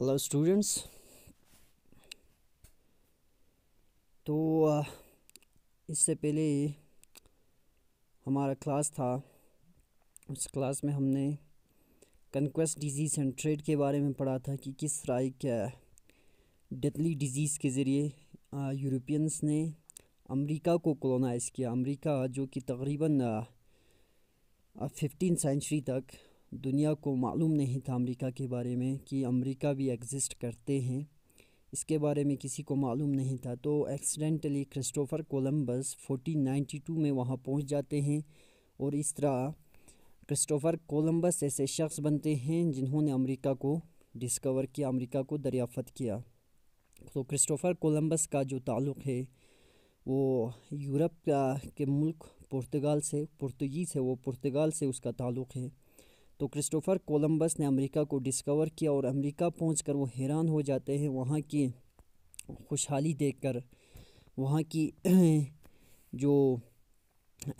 hello students तो इससे पहले हमारा क्लास था उस क्लास में हमने कन्क्वेस्ट डिजीज़ एंड ट्रेड के बारे में पढ़ा था कि किस राय क्या डेथली डिजीज़ के ज़रिए यूरोपियंस ने अमेरिका को कोलोनाइज़ किया अमेरिका जो कि तकरीबन फिफ्टीन सेंचुरी तक दुनिया को मालूम नहीं था अमेरिका के बारे में कि अमेरिका भी एग्ज़िस्ट करते हैं इसके बारे में किसी को मालूम नहीं था तो एक्सीडेंटली क्रिस्टोफ़र कोलंबस 1492 में वहाँ पहुँच जाते हैं और इस तरह क्रिस्टोफ़र कोलंबस ऐसे शख्स बनते हैं जिन्होंने अमेरिका को डिस्कवर किया अमेरिका को दरियाफ़त किया तो क्रिस्टोफ़र कोलंबस का जो ताल्लुक़ है वो यूरोप का के मुल्क पुर्तगाल से पुर्तगीज़ है वो पुर्तगाल से उसका ताल्लुक़ है तो क्रिस्टोफर कोलंबस ने अमेरिका को डिस्कवर किया और अमेरिका पहुंचकर वो हैरान हो जाते हैं वहाँ की खुशहाली देखकर वहाँ की जो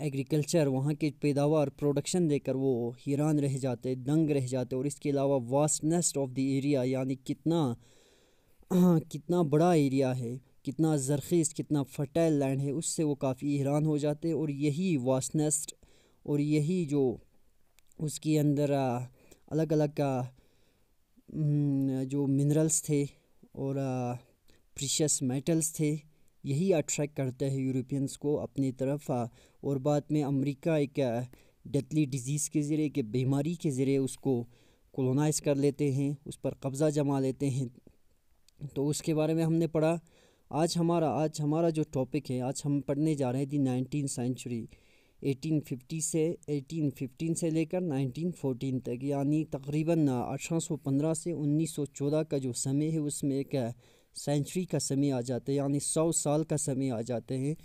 एग्रीकल्चर वहाँ के पैदावार प्रोडक्शन देकर वो हैरान रह जाते दंग रह जाते और इसके अलावा वास्टनेस्ट ऑफ द एरिया यानी कितना कितना बड़ा एरिया है कितना जरखीज़ कितना फर्टाइल लैंड है उससे वो काफ़ी हैरान हो जाते और यही वास्टनेस्ट और यही जो उसके अंदर अलग अलग हम्म, जो मिनरल्स थे और प्रीशियस मेटल्स थे यही अट्रैक्ट करते हैं यूरोपियंस को अपनी तरफ और बाद में अमेरिका एक डेथली डिजीज़ के ज़रिए एक बीमारी के ज़रिए उसको कोलोनाइज़ कर लेते हैं उस पर कब्ज़ा जमा लेते हैं तो उसके बारे में हमने पढ़ा आज हमारा आज हमारा जो टॉपिक है आज हम पढ़ने जा रहे हैं दी नाइनटीन सेंचुरी 1850 से 1815 से लेकर 1914 तक यानी तकरीबन 1815 से 1914 का जो समय है उसमें एक सेंचुरी का समय आ जाता है यानी सौ साल का समय आ जाते हैं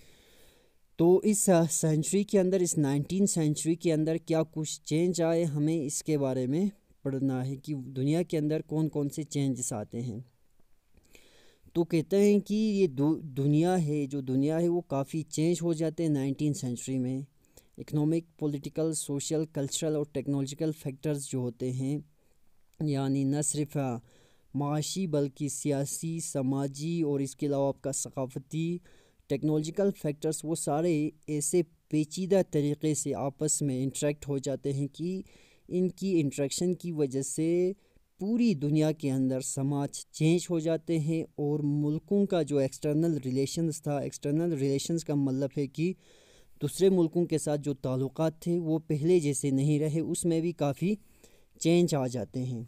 तो इस सेंचुरी के अंदर इस नाइनटीन सेंचुरी के अंदर क्या कुछ चेंज आए हमें इसके बारे में पढ़ना है कि दुनिया के अंदर कौन कौन से चेंजेस आते हैं तो कहते हैं कि ये दुनिया है जो दुनिया है वो काफ़ी चेंज हो जाते हैं नाइनटीन सेंचुरी में इकोनॉमिक पॉलिटिकल सोशल कल्चरल और टेक्नोलॉजिकल फैक्टर्स जो होते हैं यानी न सिर्फ माशी बल्कि सियासी समाजी और इसके अलावा आपका सकाफती टेक्नोलॉजिकल फैक्टर्स वो सारे ऐसे पेचीदा तरीक़े से आपस में इंटरेक्ट हो जाते हैं कि इनकी इंट्रैक्शन की वजह से पूरी दुनिया के अंदर समाज चेंज हो जाते हैं और मुल्कों का जो एक्सटर्नल रिलेशंस था एक्सटर्नल रिलेशंस का मतलब है कि दूसरे मुल्कों के साथ जो ताल्लुक थे वो पहले जैसे नहीं रहे उसमें भी काफ़ी चेंज आ जाते हैं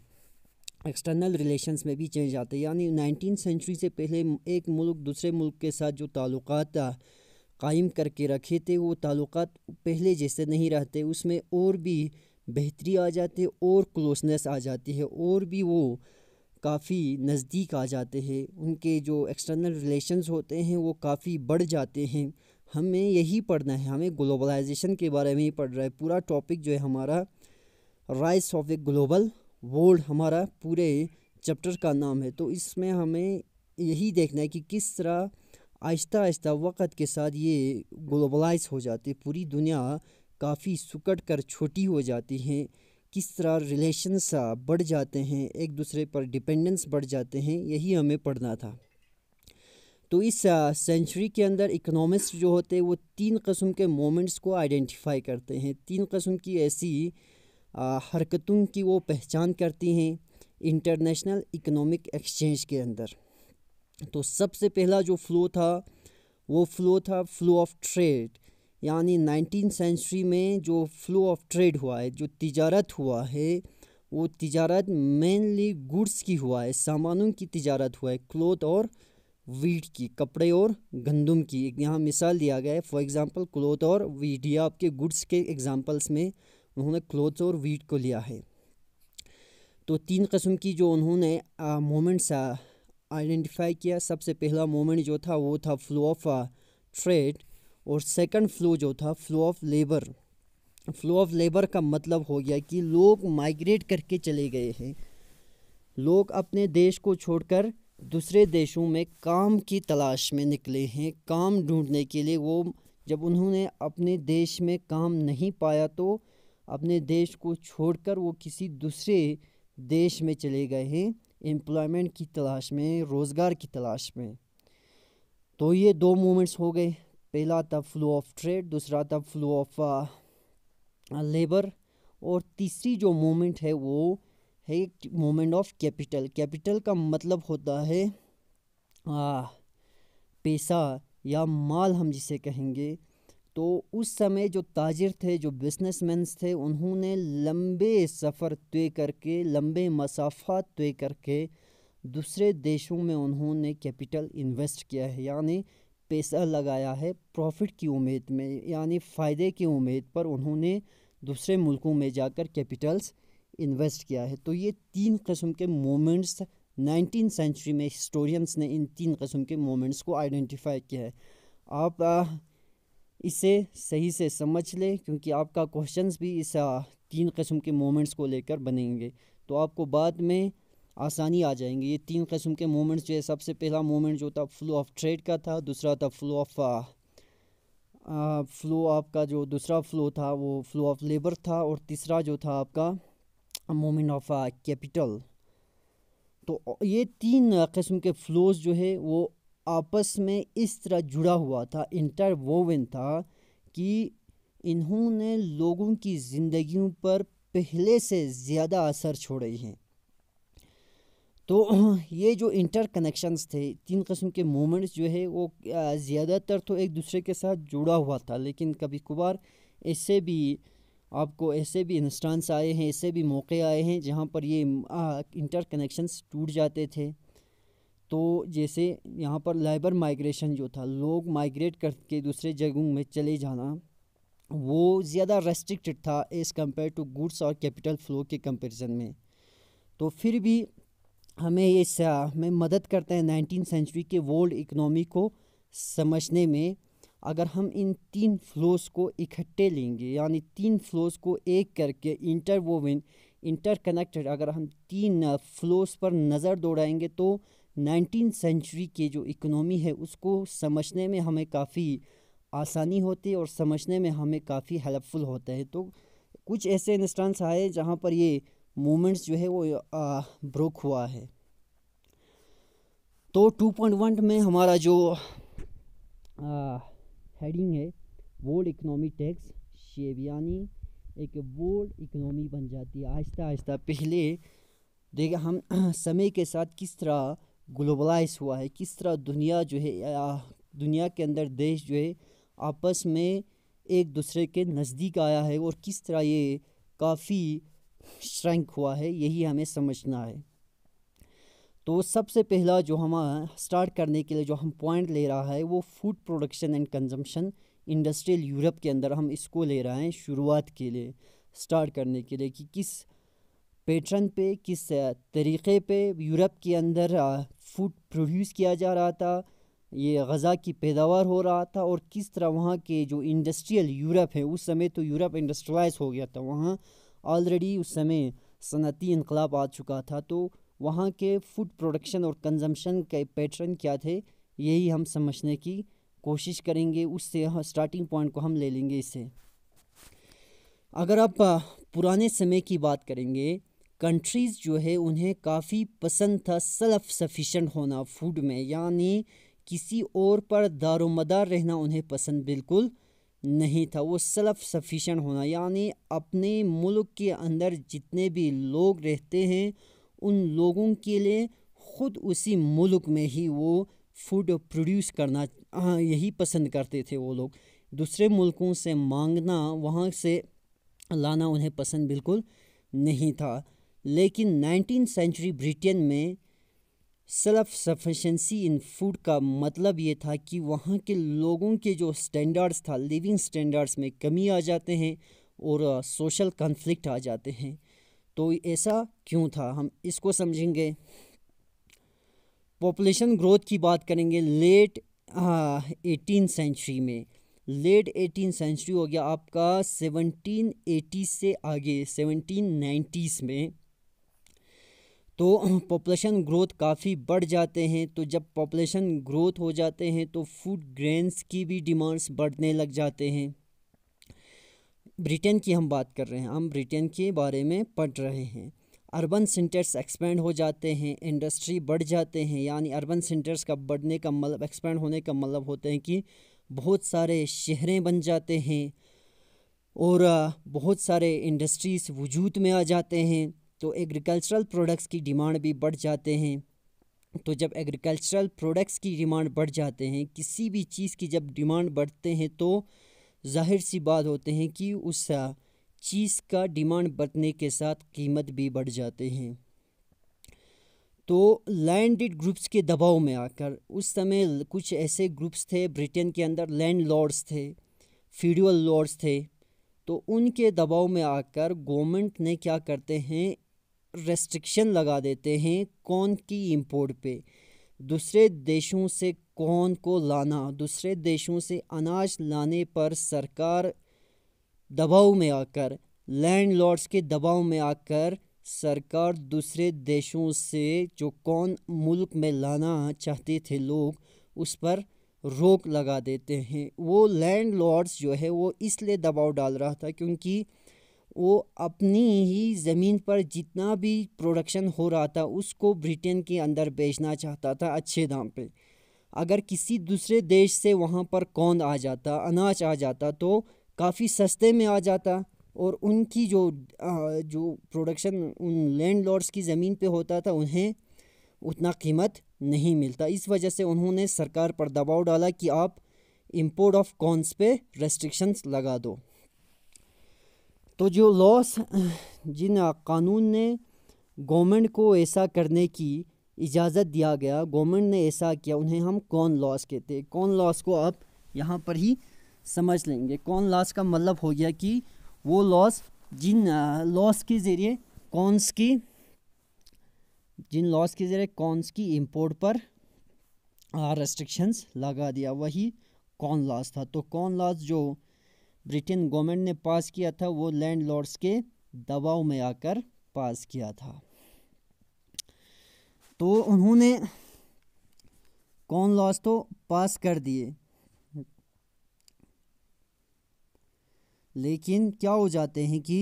एक्सटर्नल रिलेशंस में भी चेंज आते हैं यानी नाइनटीन सेंचुरी से पहले एक मुल्क दूसरे मुल्क के साथ जो ताल्लुक कायम करके रखे थे वो ताल्लुक पहले जैसे नहीं रहते उसमें और भी बेहतरी आ जाती है और क्लोजनेस आ जाती है और भी वो काफ़ी नज़दीक आ जाते हैं उनके जो एक्सटर्नल रिलेशंस होते हैं वो काफ़ी बढ़ जाते हैं हमें यही पढ़ना है हमें ग्लोबलाइजेशन के बारे में ही पढ़ रहा है पूरा टॉपिक जो है हमारा rise of a global world हमारा पूरे चैप्टर का नाम है तो इसमें हमें यही देखना है कि किस तरह आहिस्ता आहिस्ता वक़्त के साथ ये ग्लोबलाइज हो जाती है पूरी दुनिया काफ़ी सुकट कर छोटी हो जाती है किस तरह रिलेशन्स बढ़ जाते हैं एक दूसरे पर डिपेंडेंस बढ़ जाते हैं यही हमें पढ़ना था तो इस सेंचुरी के अंदर इकोनॉमिस्ट जो होते हैं वो तीन कस्म के मोमेंट्स को आइडेंटिफाई करते हैं तीन कस्म की ऐसी हरकतों की वो पहचान करती हैं इंटरनेशनल इकोनॉमिक एक्सचेंज के अंदर तो सबसे पहला जो फ्लो था वो फ्लो था फ्लो ऑफ ट्रेड यानी नाइनटीन सेंचुरी में जो फ्लो ऑफ ट्रेड हुआ है जो तिजारत हुआ है वो तिजारत मेनली गुड्स की हुआ है सामानों की तिजारत हुआ है क्लोथ और वीट की कपड़े और गंदम की यहाँ मिसाल दिया गया है फॉर एग्ज़ाम्पल क्लोथ और वीट या आपके गुड्स के एग्ज़ाम्पल्स में उन्होंने क्लोथ्स और वीट को लिया है तो तीन कस्म की जो उन्होंने मोमेंट्स आइडेंटिफाई किया सबसे पहला मोमेंट जो था वो था फ्लो ऑफ ट्रेड और सेकंड फ्लो जो था flow of labour flow of labour का मतलब हो गया कि लोग माइग्रेट करके चले गए हैं लोग अपने देश को छोड़कर दूसरे देशों में काम की तलाश में निकले हैं काम ढूंढने के लिए वो जब उन्होंने अपने देश में काम नहीं पाया तो अपने देश को छोड़कर वो किसी दूसरे देश में चले गए हैं एम्प्लॉयमेंट की तलाश में रोज़गार की तलाश में तो ये दो मोमेंट्स हो गए पहला था फ्लो ऑफ ट्रेड दूसरा था फ्लो ऑफ लेबर और तीसरी जो मोमेंट है वो है एक मोमेंट ऑफ कैपिटल कैपिटल का मतलब होता है आ, पैसा या माल हम जिसे कहेंगे तो उस समय जो ताजिर थे जो बिजनेसमैन थे उन्होंने लंबे सफ़र तय करके लंबे मसाफा तय करके दूसरे देशों में उन्होंने कैपिटल इन्वेस्ट किया है यानी पैसा लगाया है प्रॉफिट की उम्मीद में यानी फ़ायदे की उम्मीद पर उन्होंने दूसरे मुल्कों में जाकर कैपिटल्स इन्वेस्ट किया है तो ये तीन कस्म के मोमेंट्स नाइनटीन सेंचुरी में हिस्टोरियंस ने इन तीन कस्म के मोमेंट्स को आइडेंटिफाई किया है आप आ, इसे सही से समझ लें क्योंकि आपका क्वेश्चंस भी इस आ, तीन कस्म के मोमेंट्स को लेकर बनेंगे तो आपको बाद में आसानी आ जाएंगे ये तीन कस्म के मोमेंट्स जो है सबसे पहला मोमेंट जो था फ्लो ऑफ ट्रेड का था दूसरा था फ्लो ऑफ फ्लो आपका जो दूसरा फ्लो था वो फ्लो ऑफ लेबर था और तीसरा जो था आपका मोमेंट ऑफ कैपिटल तो ये तीन uh, किस्म के फ्लोज जो है वो आपस में इस तरह जुड़ा हुआ था इंटरवोवन था कि इन्होंने लोगों की ज़िंदगियों पर पहले से ज़्यादा असर छोड़े हैं तो ये जो इंटर कनेक्शंस थे तीन कस्म के मोमेंट्स जो है वो uh, ज़्यादातर तो एक दूसरे के साथ जुड़ा हुआ था लेकिन कभी कभार ऐसे भी आपको ऐसे भी इंस्टांस आए हैं ऐसे भी मौके आए हैं जहाँ पर ये इंटर कनेक्शन टूट जाते थे तो जैसे यहाँ पर लेबर माइग्रेशन जो था लोग माइग्रेट करके दूसरे जगहों में चले जाना वो ज़्यादा रेस्ट्रिक्टेड था एज़ कम्पेयर टू गुड्स और कैपिटल फ्लो के कंपैरिजन में तो फिर भी हमें ये हमें मदद करते हैं नाइनटीन सेंचुरी के वर्ल्ड इकनॉमी को समझने में अगर हम इन तीन फ्लोज को इकट्ठे लेंगे यानी तीन फ्लोज को एक करके इंटरवोविन इंटरकनेक्टेड अगर हम तीन फ्लोज पर नज़र दौड़ाएंगे तो नाइनटीन सेंचुरी की जो इकोनॉमी है उसको समझने में हमें काफ़ी आसानी होती है और समझने में हमें काफ़ी हेल्पफुल होता है तो कुछ ऐसे इंस्टांस आए जहाँ पर ये मोमेंट्स जो है वो ब्रोक हुआ है तो टू पॉइंट वन में हमारा जो आ, हेडिंग है वर्ल्ड इकनॉमी टैक्स शेब यानी एक वर्ल्ड इकनॉमी बन जाती है आहिस्ता आहिस्ता पहले देखिए हम समय के साथ किस तरह ग्लोबलाइज हुआ है किस तरह दुनिया जो है दुनिया के अंदर देश जो है आपस में एक दूसरे के नज़दीक आया है और किस तरह ये काफ़ी श्रैंक हुआ है यही हमें समझना है तो सबसे पहला जो हम स्टार्ट करने के लिए जो हम पॉइंट ले रहा है वो food production and consumption industrial Europe के अंदर हम इसको ले रहे हैं शुरुआत के लिए स्टार्ट करने के लिए कि किस पैटर्न पे किस तरीक़े पे यूरोप के अंदर फूड प्रोड्यूस किया जा रहा था ये गज़ा की पैदावार हो रहा था और किस तरह वहाँ के जो इंडस्ट्रियल यूरोप है उस समय तो यूरोप इंडस्ट्रलाइज हो गया था वहाँ ऑलरेडी उस समय सनती इनकलाब आ चुका था तो वहाँ के फूड प्रोडक्शन और कंजम्पशन के पैटर्न क्या थे यही हम समझने की कोशिश करेंगे उससे स्टार्टिंग पॉइंट को हम ले लेंगे इसे अगर आप पुराने समय की बात करेंगे कंट्रीज़ जो है उन्हें काफ़ी पसंद था सेल्फ सफिशेंट होना फूड में यानी किसी और पर दारोमदार रहना उन्हें पसंद बिल्कुल नहीं था वो सेल्फ सफिशेंट होना यानी अपने मुल्क के अंदर जितने भी लोग रहते हैं उन लोगों के लिए ख़ुद उसी मुल्क में ही वो फूड प्रोड्यूस करना हाँ, यही पसंद करते थे वो लोग दूसरे मुल्कों से मांगना वहाँ से लाना उन्हें पसंद बिल्कुल नहीं था लेकिन नाइनटीन सेंचुरी ब्रिटेन में सेल्फ सफिशेंसी इन फूड का मतलब ये था कि वहाँ के लोगों के जो स्टैंडर्ड्स था लिविंग स्टैंडर्ड्स में कमी आ जाते हैं और सोशल uh, कन्फ्लिक्ट आ जाते हैं तो ऐसा क्यों था हम इसको समझेंगे पॉपुलेशन ग्रोथ की बात करेंगे लेट एटीन सेंचुरी में लेट एटीन सेंचुरी हो गया आपका सेवनटीन एटीज से आगे सेवनटीन नाइन्टीज़ में तो पॉपुलेशन ग्रोथ काफ़ी बढ़ जाते हैं तो जब पॉपुलेशन ग्रोथ हो जाते हैं तो फूड ग्रेन्स की भी डिमांड्स बढ़ने लग जाते हैं ब्रिटेन की हम बात कर रहे हैं हम ब्रिटेन के बारे में पढ़ रहे हैं अर्बन सेंटर्स एक्सपेंड हो जाते हैं इंडस्ट्री बढ़ जाते हैं यानी अर्बन सेंटर्स का बढ़ने का मतलब एक्सपेंड होने का मतलब होते हैं कि बहुत सारे शहरें बन जाते हैं और बहुत सारे इंडस्ट्रीज़ वजूद में आ जाते हैं तो एग्रीकल्चरल प्रोडक्ट्स की डिमांड भी बढ़ जाते हैं तो जब एग्रीकल्चरल प्रोडक्ट्स की डिमांड बढ़ जाते हैं किसी भी चीज़ की जब डिमांड बढ़ते हैं तो जाहिर सी बात होते हैं कि उस चीज़ का डिमांड बढ़ने के साथ कीमत भी बढ़ जाते हैं तो लैंडेड ग्रुप्स के दबाव में आकर उस समय कुछ ऐसे ग्रुप्स थे ब्रिटेन के अंदर लैंड लॉर्ड्स थे फ्यूडल लॉर्ड्स थे तो उनके दबाव में आकर गवर्नमेंट ने क्या करते हैं रेस्ट्रिक्शन लगा देते हैं कौन की इंपोर्ट पे दूसरे देशों से कौन को लाना दूसरे देशों से अनाज लाने पर सरकार दबाव में आकर लैंड लॉर्ड्स के दबाव में आकर सरकार दूसरे देशों से जो कौन मुल्क में लाना चाहते थे लोग उस पर रोक लगा देते हैं वो लैंड लॉर्ड्स जो है वो इसलिए दबाव डाल रहा था क्योंकि वो अपनी ही ज़मीन पर जितना भी प्रोडक्शन हो रहा था उसको ब्रिटेन के अंदर बेचना चाहता था अच्छे दाम पे अगर किसी दूसरे देश से वहाँ पर कौन आ जाता अनाज आ जाता तो काफ़ी सस्ते में आ जाता और उनकी जो जो प्रोडक्शन उन लैंड लॉर्ड्स की ज़मीन पे होता था उन्हें उतना कीमत नहीं मिलता इस वजह से उन्होंने सरकार पर दबाव डाला कि आप इंपोर्ट ऑफ कॉन्स पे रेस्ट्रिक्शंस लगा दो तो जो लॉस जिन कानून ने गवर्नमेंट को ऐसा करने की इजाज़त दिया गया गवर्नमेंट ने ऐसा किया उन्हें हम कौन लॉस कहते हैं कौन लॉस को आप यहाँ पर ही समझ लेंगे कौन लॉस का मतलब हो गया कि वो लॉस जिन लॉस के ज़रिए कौनस की जिन लॉस के ज़रिए कौनस की इंपोर्ट पर रेस्ट्रिक्शंस लगा दिया वही कौन लॉस था तो कौन लॉस जो ब्रिटेन गवर्नमेंट ने पास किया था वो लैंड के दबाव में आकर पास किया था तो उन्होंने कौन लॉस तो पास कर दिए लेकिन क्या हो जाते हैं कि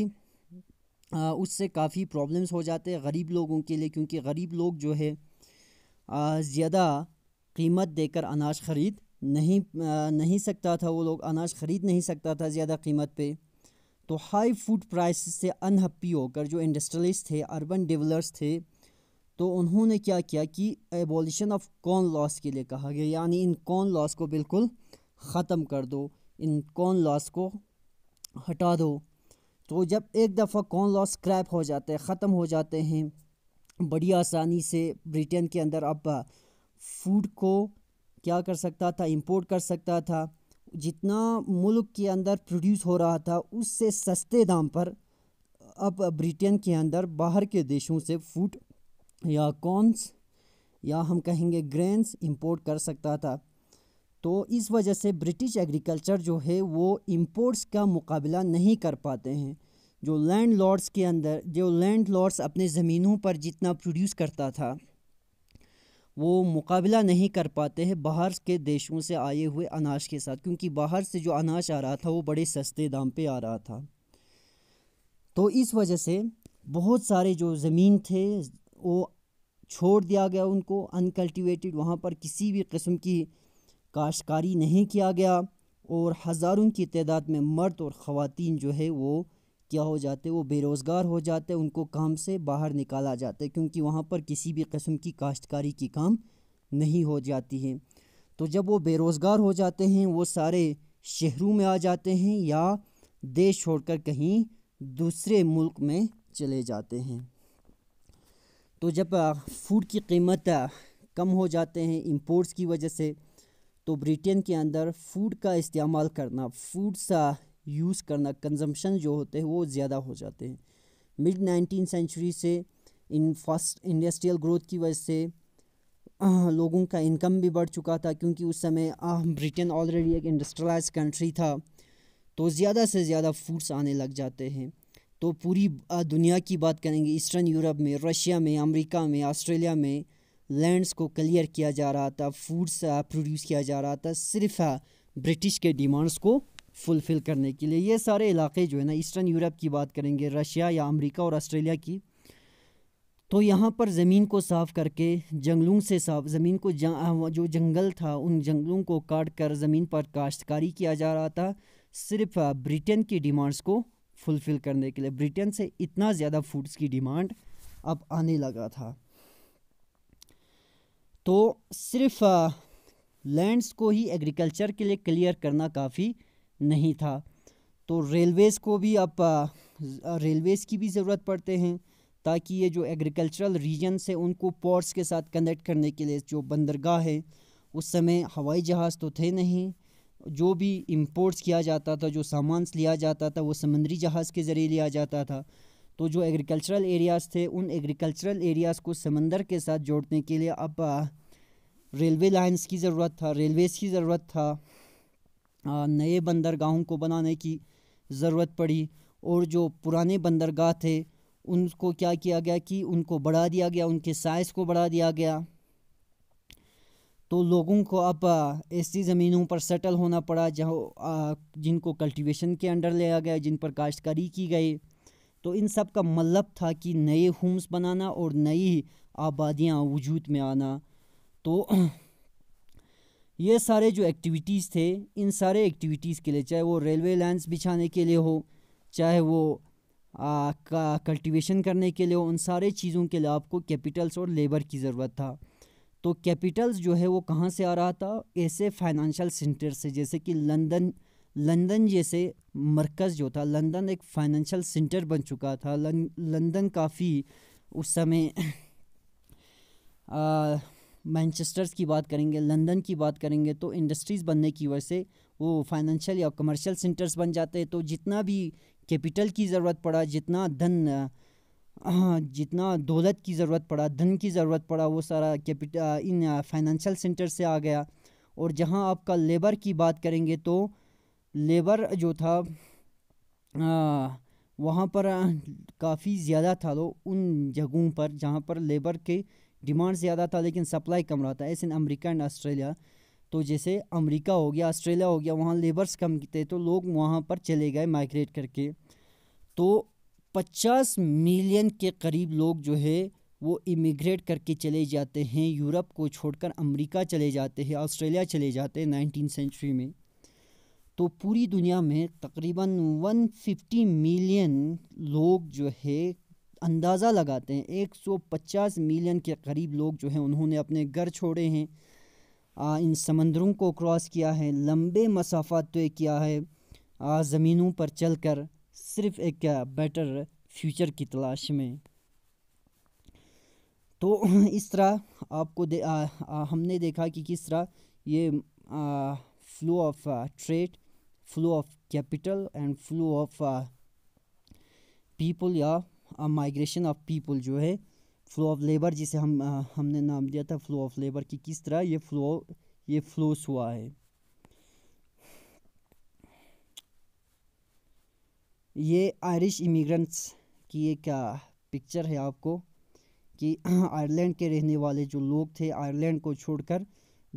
आ, उससे काफ़ी प्रॉब्लम्स हो जाते हैं गरीब लोगों के लिए क्योंकि गरीब लोग जो है ज़्यादा कीमत देकर अनाज ख़रीद नहीं आ, नहीं सकता था वो लोग अनाज ख़रीद नहीं सकता था ज़्यादा कीमत पे तो हाई फूड प्राइस से अनहप्पी होकर जो इंडस्ट्रियलिस्ट थे अर्बन डेवलर्स थे तो उन्होंने क्या किया कि एबोलिशन ऑफ कॉन लॉस के लिए कहा गया यानी इन कॉन लॉस को बिल्कुल ख़त्म कर दो इन कॉन लॉस को हटा दो तो जब एक दफ़ा कॉन लॉस स्क्रैप हो जाते हैं ख़त्म हो जाते हैं बड़ी आसानी से ब्रिटेन के अंदर अब फूड को क्या कर सकता था इंपोर्ट कर सकता था जितना मुल्क के अंदर प्रोड्यूस हो रहा था उससे सस्ते दाम पर अब ब्रिटेन के अंदर बाहर के देशों से फूड या कॉन्स या हम कहेंगे ग्रेन्स इंपोर्ट कर सकता था तो इस वजह से ब्रिटिश एग्रीकल्चर जो है वो इंपोर्ट्स का मुकाबला नहीं कर पाते हैं जो लैंड लॉर्ड्स के अंदर जो लैंड लॉर्ड्स अपने ज़मीनों पर जितना प्रोड्यूस करता था वो मुकाबला नहीं कर पाते हैं बाहर के देशों से आए हुए अनाज के साथ क्योंकि बाहर से जो अनाज आ रहा था वो बड़े सस्ते दाम पे आ रहा था तो इस वजह से बहुत सारे जो ज़मीन थे वो छोड़ दिया गया उनको अनकल्टिवेटेड वहाँ पर किसी भी कस्म की काश्तकारी नहीं किया गया और हज़ारों की तादाद में मर्द और ख़वातीन जो है वो क्या हो जाते वो बेरोज़गार हो जाते उनको काम से बाहर निकाला जाता है क्योंकि वहाँ पर किसी भी कस्म की काश्तकारी की काम नहीं हो जाती है तो जब वो बेरोज़गार हो जाते हैं वो सारे शहरों में आ जाते हैं या देश छोड़कर कहीं दूसरे मुल्क में चले जाते हैं तो जब फूड की कीमत कम हो जाते हैं इंपोर्ट्स की वजह से तो ब्रिटेन के अंदर फूड का इस्तेमाल करना फूड सा यूज़ करना कंजम्पशन जो होते हैं वो ज़्यादा हो जाते हैं मिड नाइनटीन सेंचुरी से इन फर्स्ट इंडस्ट्रियल ग्रोथ की वजह से लोगों का इनकम भी बढ़ चुका था क्योंकि उस समय ब्रिटेन ऑलरेडी एक इंडस्ट्रियलाइज कंट्री था तो ज़्यादा से ज़्यादा फूड्स आने लग जाते हैं तो पूरी दुनिया की बात करेंगे ईस्टर्न यूरोप में रशिया में अमेरिका में ऑस्ट्रेलिया में लैंड्स को क्लियर किया जा रहा था फूड्स प्रोड्यूस किया जा रहा था सिर्फ ब्रिटिश के डिमांड्स को फुलफ़िल करने के लिए ये सारे इलाके जो है ना ईस्टर्न यूरोप की बात करेंगे रशिया या अमेरिका और ऑस्ट्रेलिया की तो यहाँ पर ज़मीन को साफ़ करके जंगलों से साफ ज़मीन को जो जंगल था उन जंगलों को काट कर ज़मीन पर काश्तकारी किया जा रहा था सिर्फ ब्रिटेन की डिमांड्स को फुलफ़िल करने के लिए ब्रिटेन से इतना ज़्यादा फूड्स की डिमांड अब आने लगा था तो सिर्फ लैंड्स को ही एग्रीकल्चर के लिए क्लियर करना काफ़ी नहीं था तो रेलवेज़ को भी अब रेलवेज़ की भी ज़रूरत पड़ते हैं ताकि ये जो एग्रीकल्चरल रीजन से उनको पोर्ट्स के साथ कनेक्ट करने के लिए जो बंदरगाह है उस समय हवाई जहाज़ तो थे नहीं जो भी इम्पोर्ट्स किया जाता था जो सामान लिया जाता था वो समंदरी जहाज़ के ज़रिए लिया जाता था तो जो एग्रीकल्चरल एरियाज़ थे उन एग्रीकल्चरल एरियाज़ को समंदर के साथ जोड़ने के लिए अब रेलवे लाइंस की ज़रूरत था रेलवेज़ की ज़रूरत था नए बंदरगाहों को बनाने की ज़रूरत पड़ी और जो पुराने बंदरगाह थे उनको क्या किया गया कि उनको बढ़ा दिया गया उनके साइज़ को बढ़ा दिया गया तो लोगों को अब ऐसी ज़मीनों पर सेटल होना पड़ा जहाँ जिनको कल्टीवेशन के अंडर लिया गया जिन पर काश्तकारी की गई तो इन सब का मतलब था कि नए होम्स बनाना और नई आबादियाँ वजूद में आना तो ये सारे जो एक्टिविटीज़ थे इन सारे एक्टिविटीज़ के लिए चाहे वो रेलवे लाइन्स बिछाने के लिए हो चाहे वो आ, का कल्टीवेशन करने के लिए उन सारे चीज़ों के लिए आपको कैपिटल्स और लेबर की ज़रूरत था तो कैपिटल्स जो है वो कहाँ से आ रहा था ऐसे फाइनेंशियल सेंटर से जैसे कि लंदन लंदन जैसे मरकज़ जो था लंदन एक फाइनेंशियल सेंटर बन चुका था लं, लंदन काफ़ी उस समय मैनचेस्टर्स की बात करेंगे लंदन की बात करेंगे तो इंडस्ट्रीज़ बनने की वजह से वो फाइनेंशियल या कमर्शियल सेंटर्स बन जाते हैं तो जितना भी कैपिटल की ज़रूरत पड़ा जितना धन हाँ, जितना दौलत की ज़रूरत पड़ा धन की ज़रूरत पड़ा वो सारा कैपिट इन फाइनेंशियल सेंटर से आ गया और जहाँ आपका लेबर की बात करेंगे तो लेबर जो था वहाँ पर काफ़ी ज़्यादा था लो उन जगहों पर जहाँ पर लेबर के डिमांड ज़्यादा था लेकिन सप्लाई कम रहा था ऐसे अमेरिका एंड ऑस्ट्रेलिया तो जैसे अमेरिका हो गया ऑस्ट्रेलिया हो गया वहाँ लेबर्स कम थे तो लोग वहाँ पर चले गए माइग्रेट करके तो पचास मिलियन के करीब लोग जो है वो इमिग्रेट करके चले जाते हैं यूरोप को छोड़कर अमेरिका चले जाते हैं ऑस्ट्रेलिया चले जाते हैं नाइनटीन सेंचुरी में तो पूरी दुनिया में तकरीबन 150 मिलियन लोग जो है अंदाज़ा लगाते हैं 150 मिलियन के करीब लोग जो हैं उन्होंने अपने घर छोड़े हैं आ, इन समंदरों को क्रॉस किया है लंबे मसाफा तय किया है आ, ज़मीनों पर चलकर सिर्फ एक बेटर फ्यूचर की तलाश में तो इस तरह आपको दे, आ, आ, हमने देखा कि किस तरह ये flow of trade flow of capital and flow of people या माइग्रेशन ऑफ पीपल जो है फ्लो ऑफ लेबर जिसे हम आ, हमने नाम दिया था फ्लो ऑफ लेबर की किस तरह ये फ्लो ये फ्लोस हुआ है ये आयरिश इमिग्रेंट्स की एक पिक्चर है आपको कि आयरलैंड के रहने वाले जो लोग थे आयरलैंड को छोड़कर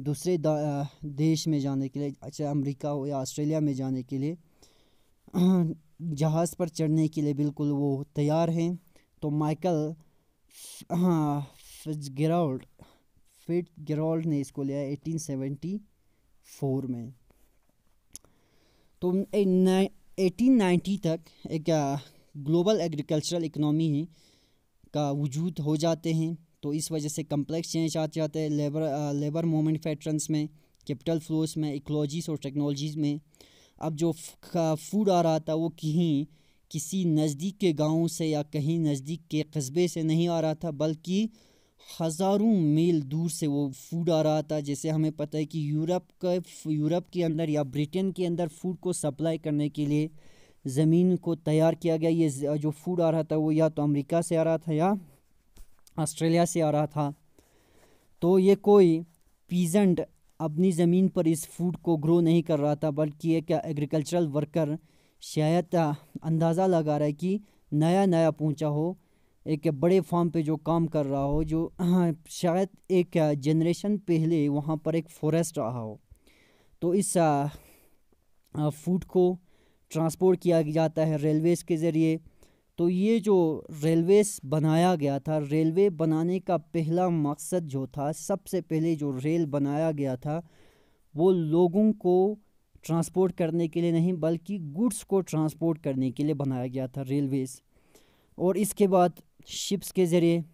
दूसरे देश में जाने के लिए चाहे अच्छा, अमेरिका हो या ऑस्ट्रेलिया में जाने के लिए जहाज़ पर चढ़ने के लिए बिल्कुल वो तैयार हैं तो माइकल हाँ फिट्जगेराल्ड फिट्जगेराल्ड ने इसको लिया 1874 में तो 1890 तक एक ग्लोबल एग्रीकल्चरल इकनॉमी का वजूद हो जाते हैं तो इस वजह से कम्प्लेक्स चेंज आ जाते हैं लेबर लेबर मोमेंट पैटर्नस में कैपिटल फ्लोस में इकोलॉजीज और टेक्नोलॉजीज में अब जो फूड आ रहा था वो कहीं किसी नज़दीक के गांव से या कहीं नज़दीक के कस्बे से नहीं आ रहा था बल्कि हज़ारों मील दूर से वो फूड आ रहा था जैसे हमें पता है कि यूरोप का यूरोप के अंदर या ब्रिटेन के अंदर फूड को सप्लाई करने के लिए ज़मीन को तैयार किया गया ये जो फूड आ रहा था वो या तो अमेरिका से आ रहा था या ऑस्ट्रेलिया से आ रहा था तो ये कोई पीजेंट अपनी ज़मीन पर इस फूड को ग्रो नहीं कर रहा था बल्कि एक एग्रीकल्चरल वर्कर शायद अंदाज़ा लगा रहा है कि नया नया पहुंचा हो एक बड़े फार्म पे जो काम कर रहा हो जो शायद एक जनरेशन पहले वहाँ पर एक फॉरेस्ट रहा हो तो इस फूड को ट्रांसपोर्ट किया जाता है रेलवेज़ के ज़रिए तो ये जो रेलवेज़ बनाया गया था रेलवे बनाने का पहला मकसद जो था सबसे पहले जो रेल बनाया गया था वो लोगों को ट्रांसपोर्ट करने के लिए नहीं बल्कि गुड्स को ट्रांसपोर्ट करने के लिए बनाया गया था रेलवेज़ और इसके बाद शिप्स के ज़रिए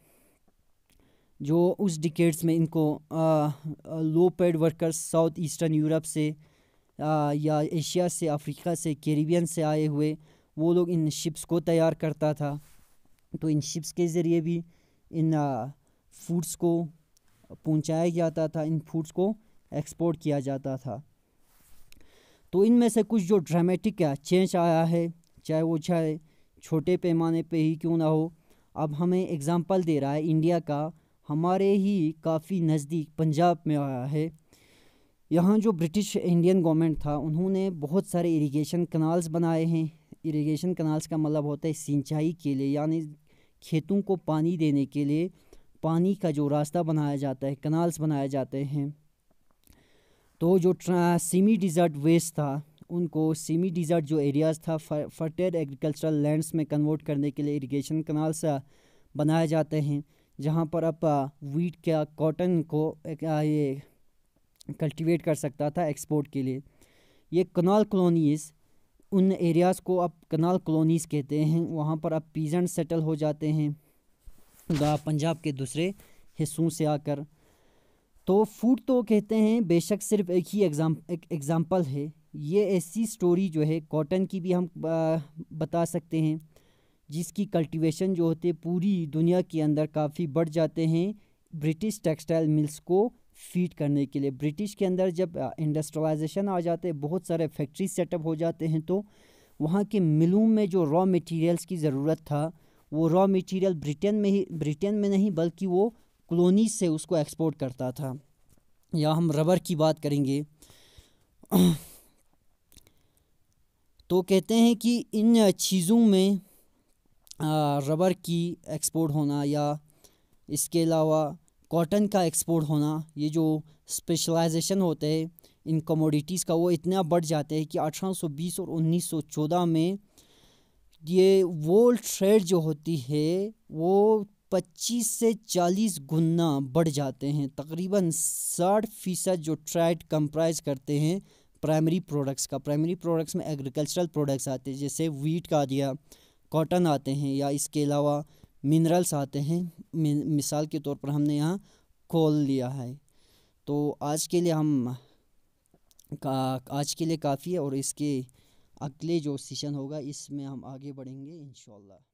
जो उस डिकेट्स में इनको low paid workers south eastern Europe से आ, या एशिया से अफ्रीका से कैरिबियन से आए हुए वो लोग इन शिप्स को तैयार करता था तो इन शिप्स के ज़रिए भी इन फूड्स को पहुंचाया जाता था इन फूड्स को एक्सपोर्ट किया जाता था तो इनमें से कुछ जो ड्रामेटिक चेंज आया है चाहे वो चाहे छोटे पैमाने पे ही क्यों ना हो अब हमें एग्ज़ाम्पल दे रहा है इंडिया का हमारे ही काफ़ी नज़दीक पंजाब में आया है यहाँ जो ब्रिटिश इंडियन गवर्नमेंट था उन्होंने बहुत सारे इरिगेशन कनाल्स बनाए हैं इरिगेशन कनाल्स का मतलब होता है सिंचाई के लिए यानी खेतों को पानी देने के लिए पानी का जो रास्ता बनाया जाता है कनाल्स बनाए जाते हैं तो जो सेमी डिज़र्ट वेस्ट था उनको सेमी डिज़र्ट जो एरियाज़ था फर्टेड एग्रीकल्चरल लैंड्स में कन्वर्ट करने के लिए इरिगेशन कनाल्स बनाए जाते हैं जहाँ पर आप वीट का कॉटन को ये कल्टीवेट कर सकता था एक्सपोर्ट के लिए ये कनाल कॉलोनीज़ उन एरियाज़ को आप कनाल कॉलोनीज़ कहते हैं वहाँ पर आप पीजेंट सेटल हो जाते हैं पंजाब के दूसरे हिस्सों से आकर तो फूड तो कहते हैं बेशक सिर्फ एक ही एग्ज़ाम एक एग्ज़ाम्पल है ये ऐसी स्टोरी जो है कॉटन की भी हम बता सकते हैं जिसकी कल्टीवेशन जो होते पूरी दुनिया के अंदर काफ़ी बढ़ जाते हैं ब्रिटिश टेक्सटाइल मिल्स को फीड करने के लिए ब्रिटिश के अंदर जब इंडस्ट्रलाइजेशन आ जाते हैं बहुत सारे फैक्ट्री सेटअप हो जाते हैं तो वहाँ के मिलों में जो रॉ मटेरियल्स की ज़रूरत था वो रॉ मटेरियल ब्रिटेन में ही ब्रिटेन में नहीं बल्कि वो कलोनी से उसको एक्सपोर्ट करता था या हम रबर की बात करेंगे तो कहते हैं कि इन चीज़ों में रबर की एक्सपोर्ट होना या इसके अलावा कॉटन का एक्सपोर्ट होना ये जो स्पेशलाइजेशन होते हैं इन कमोडिटीज़ का वो इतना बढ़ जाते हैं कि 1820 और 1914 में ये वर्ल्ड ट्रेड जो होती है वो 25 से 40 गुना बढ़ जाते हैं तकरीबन 60 फ़ीसद जो ट्रेड कंप्राइज करते हैं प्राइमरी प्रोडक्ट्स का प्राइमरी प्रोडक्ट्स में एग्रीकल्चरल प्रोडक्ट्स आते हैं जैसे वीट का दिया कॉटन आते हैं या इसके अलावा मिनरल्स आते हैं मिसाल के तौर पर हमने यहाँ खोल लिया है तो आज के लिए हम का आज के लिए काफ़ी है और इसके अगले जो सेशन होगा इसमें हम आगे बढ़ेंगे इन